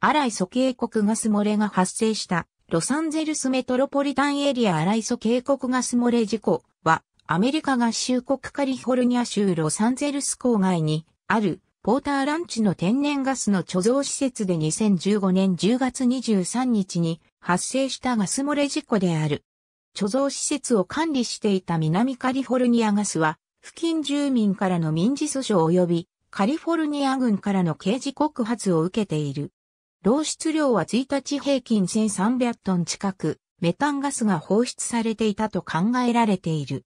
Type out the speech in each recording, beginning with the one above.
アライソ渓谷ガス漏れが発生したロサンゼルスメトロポリタンエリアアライソ渓谷ガス漏れ事故はアメリカ合衆国カリフォルニア州ロサンゼルス郊外にあるポーターランチの天然ガスの貯蔵施設で2015年10月23日に発生したガス漏れ事故である。貯蔵施設を管理していた南カリフォルニアガスは付近住民からの民事訴訟及びカリフォルニア軍からの刑事告発を受けている。漏出量は1日平均1300トン近く、メタンガスが放出されていたと考えられている。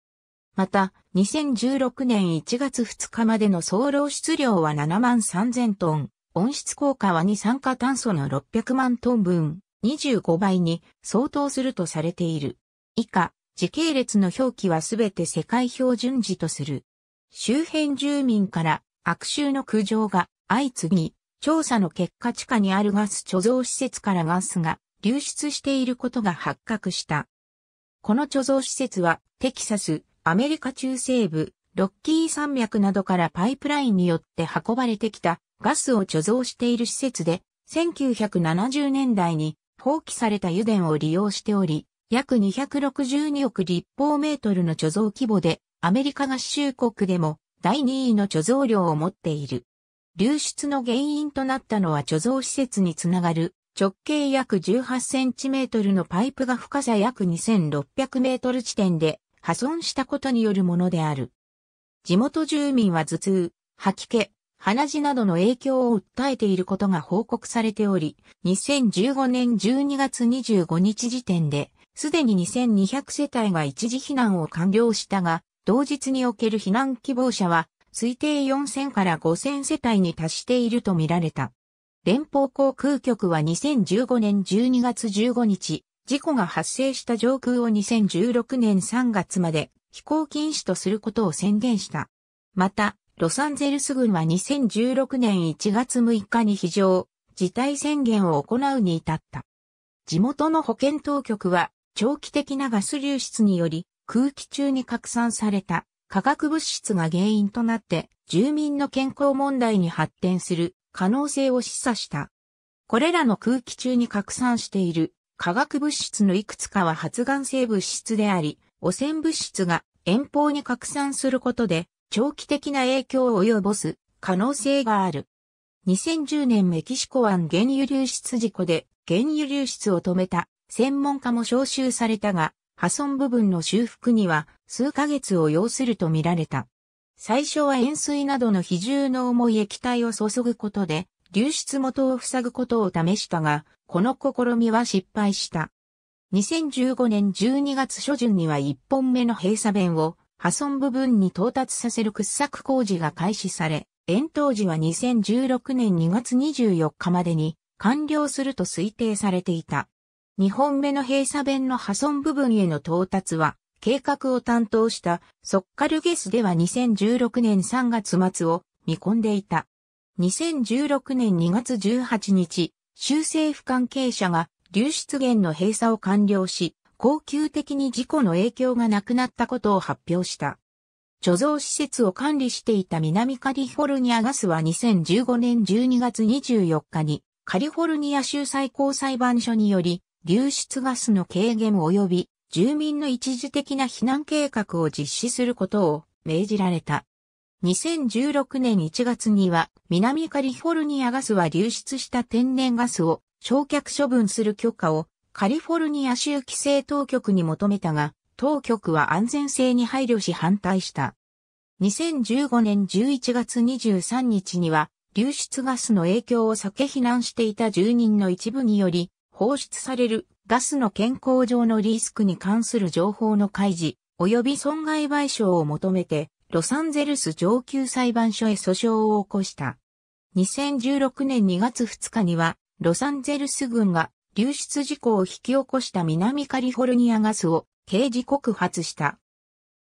また、2016年1月2日までの総漏出量は7万3000トン、温室効果は二酸化炭素の600万トン分、25倍に相当するとされている。以下、時系列の表記はすべて世界標準時とする。周辺住民から悪臭の苦情が相次ぎ、調査の結果地下にあるガス貯蔵施設からガスが流出していることが発覚した。この貯蔵施設はテキサス、アメリカ中西部、ロッキー山脈などからパイプラインによって運ばれてきたガスを貯蔵している施設で、1970年代に放棄された油田を利用しており、約262億立方メートルの貯蔵規模で、アメリカ合衆国でも第2位の貯蔵量を持っている。流出の原因となったのは貯蔵施設につながる直径約18センチメートルのパイプが深さ約2600メートル地点で破損したことによるものである。地元住民は頭痛、吐き気、鼻血などの影響を訴えていることが報告されており、2015年12月25日時点で、すでに2200世帯が一時避難を完了したが、同日における避難希望者は推定4000から5000世帯に達しているとみられた。連邦航空局は2015年12月15日、事故が発生した上空を2016年3月まで飛行禁止とすることを宣言した。また、ロサンゼルス軍は2016年1月6日に非常、事態宣言を行うに至った。地元の保健当局は、長期的なガス流出により、空気中に拡散された化学物質が原因となって住民の健康問題に発展する可能性を示唆した。これらの空気中に拡散している化学物質のいくつかは発がん性物質であり、汚染物質が遠方に拡散することで長期的な影響を及ぼす可能性がある。2010年メキシコ湾原油流出事故で原油流出を止めた専門家も招集されたが、破損部分の修復には数ヶ月を要すると見られた。最初は塩水などの比重の重い液体を注ぐことで、流出元を塞ぐことを試したが、この試みは失敗した。2015年12月初旬には1本目の閉鎖弁を破損部分に到達させる掘削工事が開始され、円筒時は2016年2月24日までに完了すると推定されていた。2本目の閉鎖弁の破損部分への到達は、計画を担当したソッカルゲスでは2016年3月末を見込んでいた。2016年2月18日、州政府関係者が流出源の閉鎖を完了し、恒久的に事故の影響がなくなったことを発表した。貯蔵施設を管理していた南カリフォルニアガスは2015年12月24日にカリフォルニア州最高裁判所により流出ガスの軽減及び住民の一時的な避難計画を実施することを命じられた。2016年1月には南カリフォルニアガスは流出した天然ガスを焼却処分する許可をカリフォルニア州規制当局に求めたが、当局は安全性に配慮し反対した。2015年11月23日には流出ガスの影響を避け避難していた住人の一部により放出されるガスの健康上のリスクに関する情報の開示、及び損害賠償を求めて、ロサンゼルス上級裁判所へ訴訟を起こした。2016年2月2日には、ロサンゼルス軍が流出事故を引き起こした南カリフォルニアガスを刑事告発した。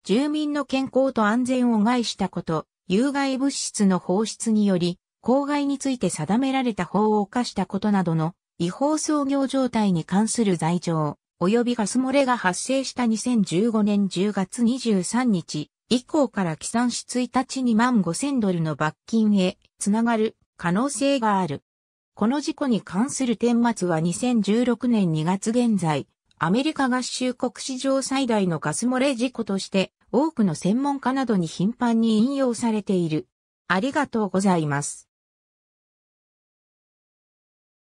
住民の健康と安全を害したこと、有害物質の放出により、公害について定められた法を犯したことなどの違法操業状態に関する罪状、及びガス漏れが発生した2015年10月23日以降から起算し1日2万5000ドルの罰金へつながる可能性がある。この事故に関する点末は2016年2月現在、アメリカ合衆国史上最大のガス漏れ事故として多くの専門家などに頻繁に引用されている。ありがとうございます。